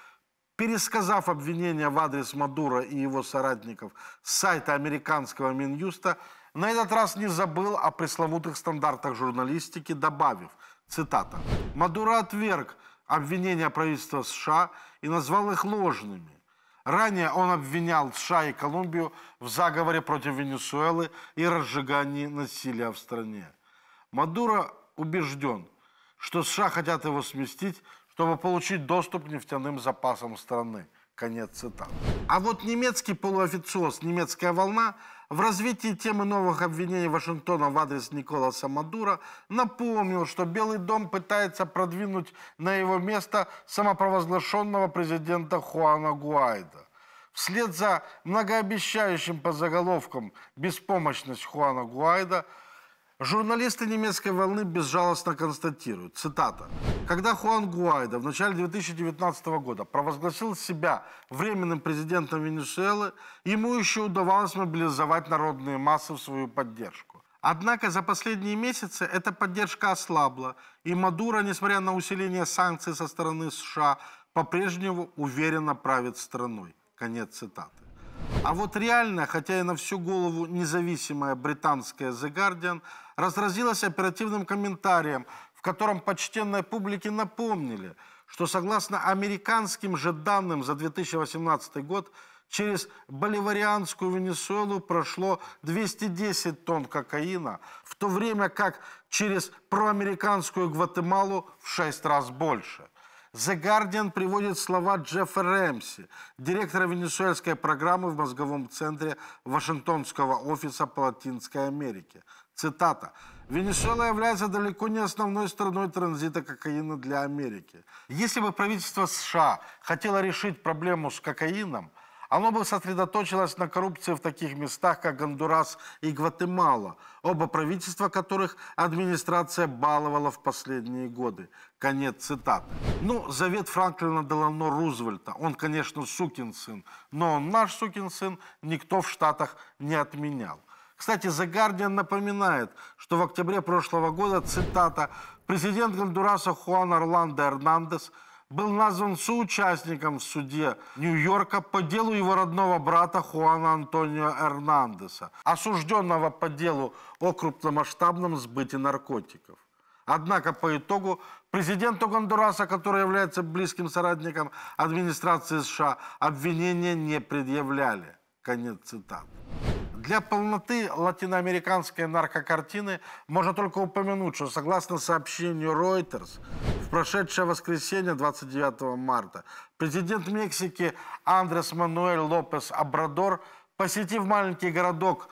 пересказав обвинения в адрес Мадура и его соратников с сайта американского Минюста, на этот раз не забыл о пресловутых стандартах журналистики, добавив, цитата, «Мадуро отверг обвинения правительства США и назвал их ложными. Ранее он обвинял США и Колумбию в заговоре против Венесуэлы и разжигании насилия в стране. Мадуро убежден, что США хотят его сместить чтобы получить доступ к нефтяным запасам страны. Конец цитаты. А вот немецкий полуофициоз «Немецкая волна» в развитии темы новых обвинений Вашингтона в адрес Николаса Мадура напомнил, что Белый дом пытается продвинуть на его место самопровозглашенного президента Хуана Гуайда. Вслед за многообещающим по заголовкам «Беспомощность Хуана Гуайда» Журналисты немецкой волны безжалостно констатируют, цитата, «Когда Хуан Гуайда в начале 2019 года провозгласил себя временным президентом Венесуэлы, ему еще удавалось мобилизовать народные массы в свою поддержку. Однако за последние месяцы эта поддержка ослабла, и Мадуро, несмотря на усиление санкций со стороны США, по-прежнему уверенно правит страной». Конец цитаты. А вот реально, хотя и на всю голову независимая британская The Guardian, разразилась оперативным комментарием, в котором почтенной публике напомнили, что согласно американским же данным за 2018 год через боливарианскую Венесуэлу прошло 210 тонн кокаина, в то время как через проамериканскую Гватемалу в 6 раз больше – The Guardian приводит слова Джеффа Рэмси, директора венесуэльской программы в мозговом центре Вашингтонского офиса по Латинской Америке. Цитата. «Венесуэла является далеко не основной страной транзита кокаина для Америки. Если бы правительство США хотело решить проблему с кокаином – оно бы сосредоточилось на коррупции в таких местах, как Гондурас и Гватемала, оба правительства которых администрация баловала в последние годы. Конец цитаты. Ну, завет Франклина Делано Рузвельта. Он, конечно, сукин сын, но он наш сукин сын никто в Штатах не отменял. Кстати, The Guardian напоминает, что в октябре прошлого года, цитата, президент Гондураса Хуан Орландо Эрнандес – был назван соучастником в суде Нью-Йорка по делу его родного брата Хуана Антонио Эрнандеса, осужденного по делу о крупномасштабном сбыте наркотиков. Однако по итогу президенту Гондураса, который является близким соратником администрации США, обвинения не предъявляли. Конец цитаты. Для полноты латиноамериканской наркокартины можно только упомянуть, что согласно сообщению Reuters, в прошедшее воскресенье 29 марта президент Мексики Андрес Мануэль Лопес Абрадор, посетив маленький городок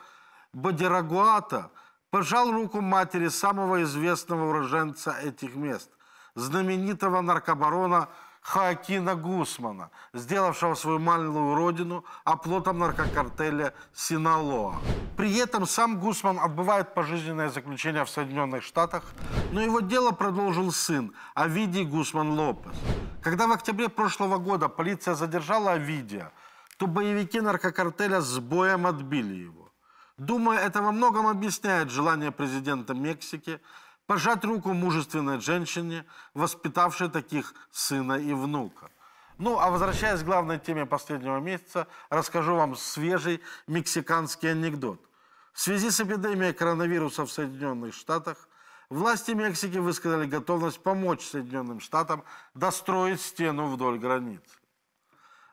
Бодирагуата, пожал руку матери самого известного уроженца этих мест, знаменитого наркобарона Павла Хоакина Гусмана, сделавшего свою маленькую родину оплотом наркокартеля Синалоа. При этом сам Гусман отбывает пожизненное заключение в Соединенных Штатах, но его дело продолжил сын Овидий Гусман Лопес. Когда в октябре прошлого года полиция задержала Овидия, то боевики наркокартеля с боем отбили его. Думаю, это во многом объясняет желание президента Мексики – пожать руку мужественной женщине, воспитавшей таких сына и внука. Ну, а возвращаясь к главной теме последнего месяца, расскажу вам свежий мексиканский анекдот. В связи с эпидемией коронавируса в Соединенных Штатах власти Мексики высказали готовность помочь Соединенным Штатам достроить стену вдоль границ.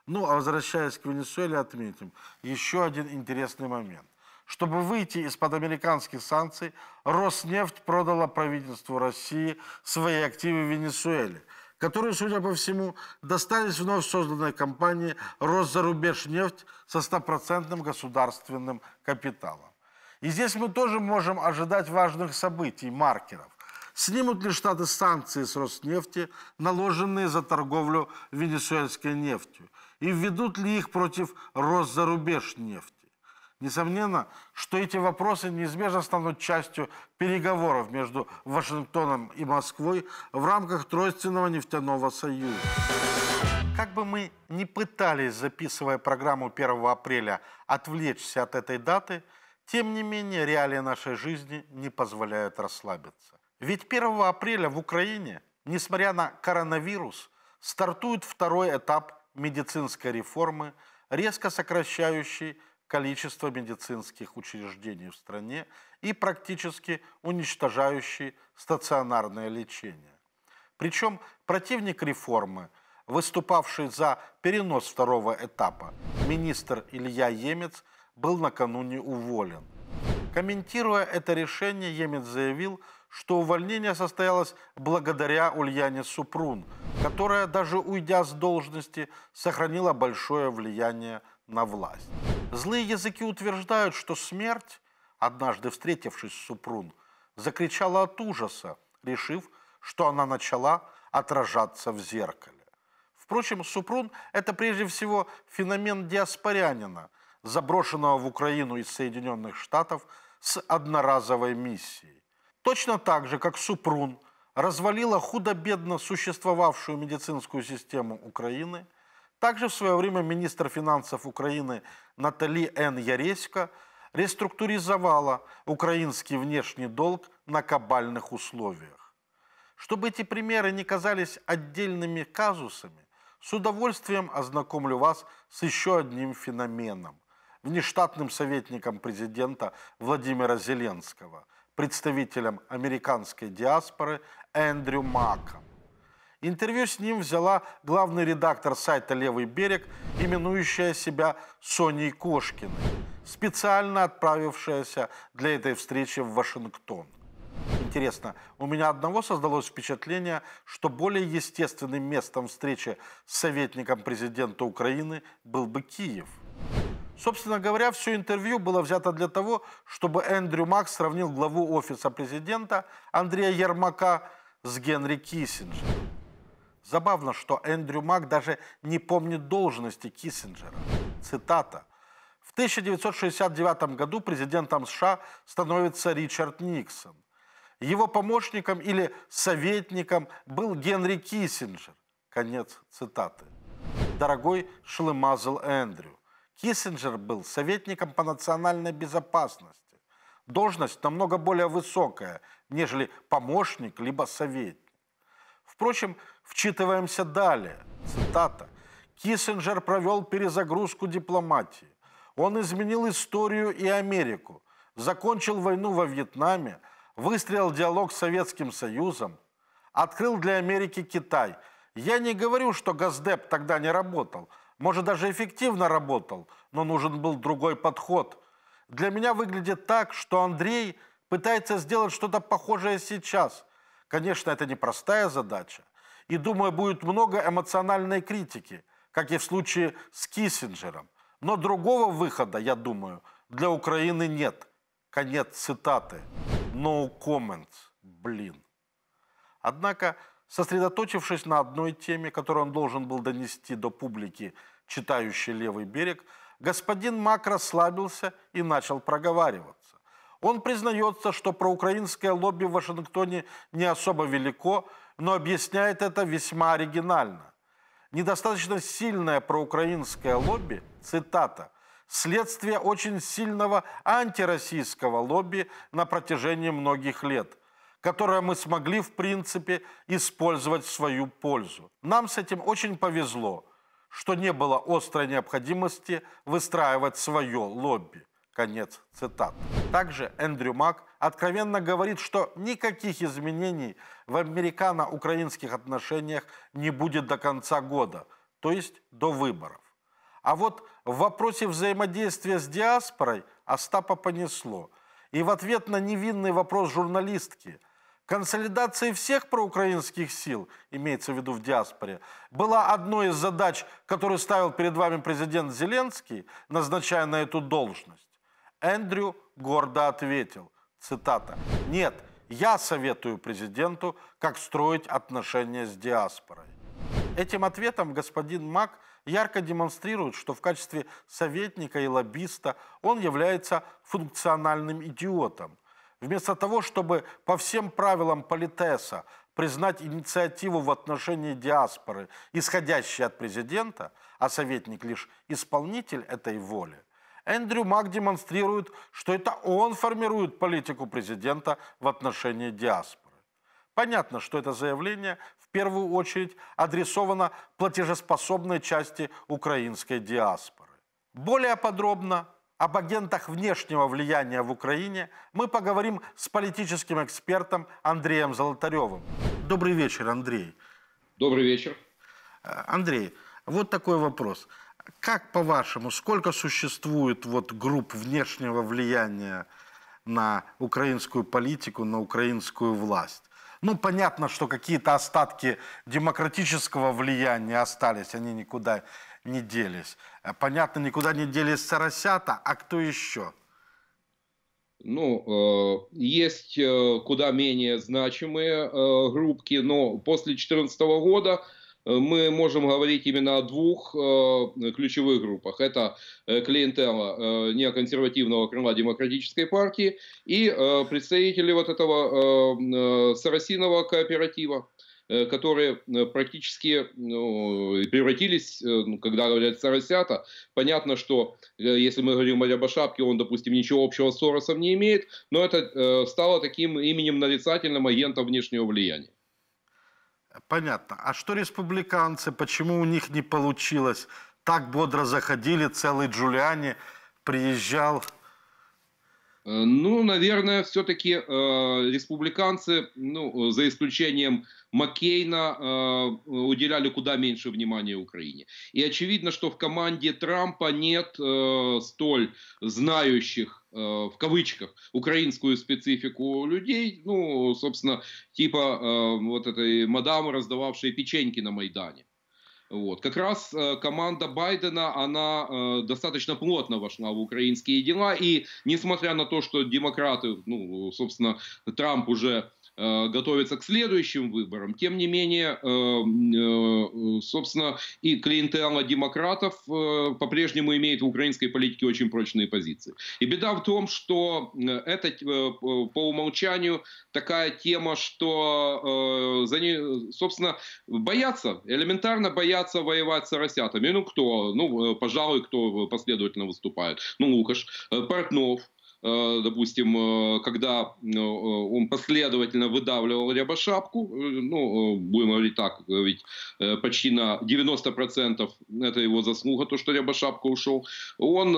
Ну, а возвращаясь к Венесуэле, отметим еще один интересный момент. Чтобы выйти из-под американских санкций, Роснефть продала правительству России свои активы в Венесуэле, которые, судя по всему, достались вновь созданной компании «Росзарубежнефть» со стопроцентным государственным капиталом. И здесь мы тоже можем ожидать важных событий, маркеров. Снимут ли Штаты санкции с Роснефти, наложенные за торговлю венесуэльской нефтью? И введут ли их против Росзарубежнефть? Несомненно, что эти вопросы неизбежно станут частью переговоров между Вашингтоном и Москвой в рамках Тройственного нефтяного союза. Как бы мы ни пытались, записывая программу 1 апреля, отвлечься от этой даты, тем не менее реалии нашей жизни не позволяют расслабиться. Ведь 1 апреля в Украине, несмотря на коронавирус, стартует второй этап медицинской реформы, резко сокращающий количество медицинских учреждений в стране и практически уничтожающий стационарное лечение. Причем противник реформы, выступавший за перенос второго этапа, министр Илья Емец, был накануне уволен. Комментируя это решение, Емец заявил, что увольнение состоялось благодаря Ульяне Супрун, которая, даже уйдя с должности, сохранила большое влияние на власть. Злые языки утверждают, что смерть, однажды встретившись с супрун, закричала от ужаса, решив, что она начала отражаться в зеркале. Впрочем, Супрун – это прежде всего феномен диаспорянина, заброшенного в Украину из Соединенных Штатов с одноразовой миссией. Точно так же, как Супрун развалила худо-бедно существовавшую медицинскую систему Украины, также в свое время министр финансов Украины Натали Н. Яреська реструктуризовала украинский внешний долг на кабальных условиях. Чтобы эти примеры не казались отдельными казусами, с удовольствием ознакомлю вас с еще одним феноменом – внештатным советником президента Владимира Зеленского, представителем американской диаспоры Эндрю Маком. Интервью с ним взяла главный редактор сайта «Левый берег», именующая себя Соней Кошкиной, специально отправившаяся для этой встречи в Вашингтон. Интересно, у меня одного создалось впечатление, что более естественным местом встречи с советником президента Украины был бы Киев. Собственно говоря, все интервью было взято для того, чтобы Эндрю Макс сравнил главу офиса президента Андрея Ермака с Генри Киссинджером. Забавно, что Эндрю Мак даже не помнит должности Киссинджера. Цитата. В 1969 году президентом США становится Ричард Никсон. Его помощником или советником был Генри Киссинджер. Конец цитаты. Дорогой шлемазл Эндрю, Киссинджер был советником по национальной безопасности. Должность намного более высокая, нежели помощник либо советник. Впрочем, вчитываемся далее. Цитата. «Киссинджер провел перезагрузку дипломатии. Он изменил историю и Америку, закончил войну во Вьетнаме, выстрелил диалог с Советским Союзом, открыл для Америки Китай. Я не говорю, что Газдеп тогда не работал, может, даже эффективно работал, но нужен был другой подход. Для меня выглядит так, что Андрей пытается сделать что-то похожее сейчас – Конечно, это непростая задача. И, думаю, будет много эмоциональной критики, как и в случае с Киссинджером. Но другого выхода, я думаю, для Украины нет. Конец цитаты. No comments. Блин. Однако, сосредоточившись на одной теме, которую он должен был донести до публики, читающей «Левый берег», господин Мак расслабился и начал проговаривать. Он признается, что проукраинское лобби в Вашингтоне не особо велико, но объясняет это весьма оригинально. Недостаточно сильное проукраинское лобби, цитата, следствие очень сильного антироссийского лобби на протяжении многих лет, которое мы смогли, в принципе, использовать в свою пользу. Нам с этим очень повезло, что не было острой необходимости выстраивать свое лобби. Конец цитат. Также Эндрю Мак откровенно говорит, что никаких изменений в американо-украинских отношениях не будет до конца года, то есть до выборов. А вот в вопросе взаимодействия с диаспорой Остапа понесло. И в ответ на невинный вопрос журналистки – Консолидация всех проукраинских сил, имеется в виду в диаспоре, была одной из задач, которую ставил перед вами президент Зеленский, назначая на эту должность. Эндрю гордо ответил, цитата, «Нет, я советую президенту, как строить отношения с диаспорой». Этим ответом господин Мак ярко демонстрирует, что в качестве советника и лоббиста он является функциональным идиотом. Вместо того, чтобы по всем правилам политеса признать инициативу в отношении диаспоры, исходящей от президента, а советник лишь исполнитель этой воли, Эндрю Мак демонстрирует, что это он формирует политику президента в отношении диаспоры. Понятно, что это заявление в первую очередь адресовано платежеспособной части украинской диаспоры. Более подробно об агентах внешнего влияния в Украине мы поговорим с политическим экспертом Андреем Золотаревым. Добрый вечер, Андрей. Добрый вечер. Э, Андрей, вот такой вопрос. Как по-вашему, сколько существует вот групп внешнего влияния на украинскую политику, на украинскую власть? Ну, понятно, что какие-то остатки демократического влияния остались, они никуда не делись. Э, понятно, никуда не делись Соросята, а кто еще? Ну, э, есть э, куда менее значимые группки, но после 2014 года мы можем говорить именно о двух э, ключевых группах. Это э, клиентела э, неоконсервативного крыла Демократической партии и представители вот этого сарасинового кооператива которые практически ну, превратились, ну, когда говорят «соросята», понятно, что если мы говорим о Рябошапке, он, допустим, ничего общего с Соросом не имеет, но это стало таким именем нарицательным агента внешнего влияния. Понятно. А что республиканцы, почему у них не получилось? Так бодро заходили, целый Джулиани приезжал Э, ну, наверное, все-таки э, республиканцы, ну, за исключением Маккейна, э, уделяли куда меньше внимания Украине. И очевидно, что в команде Трампа нет э, столь знающих э, в кавычках украинскую специфику людей, ну, собственно, типа э, вот этой мадамы, раздававшей печеньки на Майдане. Вот. Как раз э, команда Байдена, она э, достаточно плотно вошла в украинские дела, и несмотря на то, что демократы, ну, собственно, Трамп уже Э, готовится к следующим выборам. Тем не менее, э, э, собственно, и клиентела демократов по-прежнему имеет в украинской политике очень прочные позиции. И беда в том, что это по умолчанию такая тема, что за ней, собственно, боятся, элементарно боятся воевать с росятами. Ну, кто? Ну, пожалуй, кто последовательно выступает? Ну, Лукаш, Портнов, Э, допустим, э, когда э, он последовательно выдавливал Рябошапку, ну, будем говорить так, ведь почти на 90% это его заслуга, то, что Рябошапка ушел, он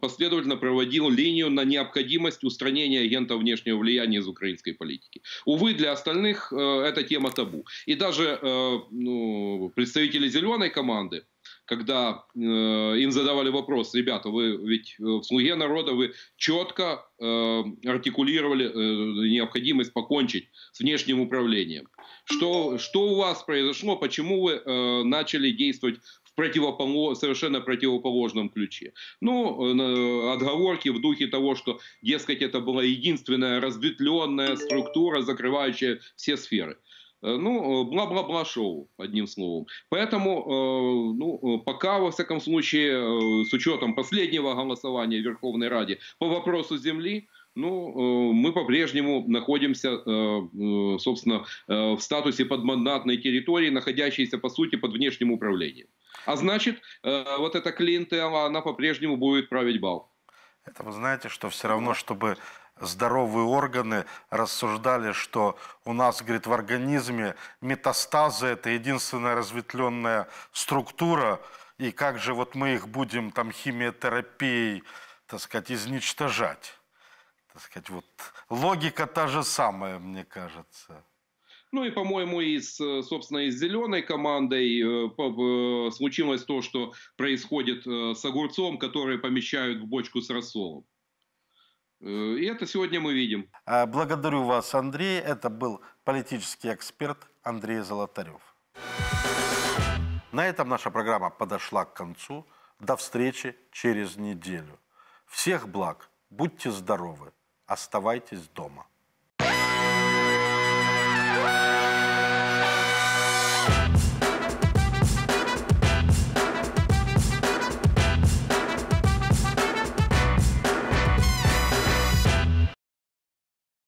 последовательно проводил линию на необходимость устранения агента внешнего влияния из украинской политики. Увы, для остальных эта тема табу. И даже ну, представители зеленой команды, когда э, им задавали вопрос, ребята, вы ведь э, в «Слуге народа» вы четко э, артикулировали э, необходимость покончить с внешним управлением. Что, что у вас произошло, почему вы э, начали действовать в противополо... совершенно противоположном ключе? Ну, э, отговорки в духе того, что, дескать, это была единственная разветвленная структура, закрывающая все сферы. Э, ну, э, бла-бла-бла шоу, одним словом. Поэтому, э, ну, пока, во всяком случае, с учетом последнего голосования в Верховной Раде по вопросу земли, ну, мы по-прежнему находимся, собственно, в статусе подмандатной территории, находящейся, по сути, под внешним управлением. А значит, вот эта клиентела, она по-прежнему будет править бал. Это вы знаете, что все равно, чтобы здоровые органы рассуждали, что у нас, говорит, в организме метастазы – это единственная разветвленная структура, и как же вот мы их будем там химиотерапией, так сказать, изничтожать? Так сказать, вот логика та же самая, мне кажется. Ну и, по-моему, и с, собственно, и с зеленой командой э, э, случилось то, что происходит э, с огурцом, который помещают в бочку с рассолом. Э, и это сегодня мы видим. А, благодарю вас, Андрей. Это был политический эксперт Андрей Золотарев. На этом наша программа подошла к концу. До встречи через неделю. Всех благ. Будьте здоровы. Оставайтесь дома.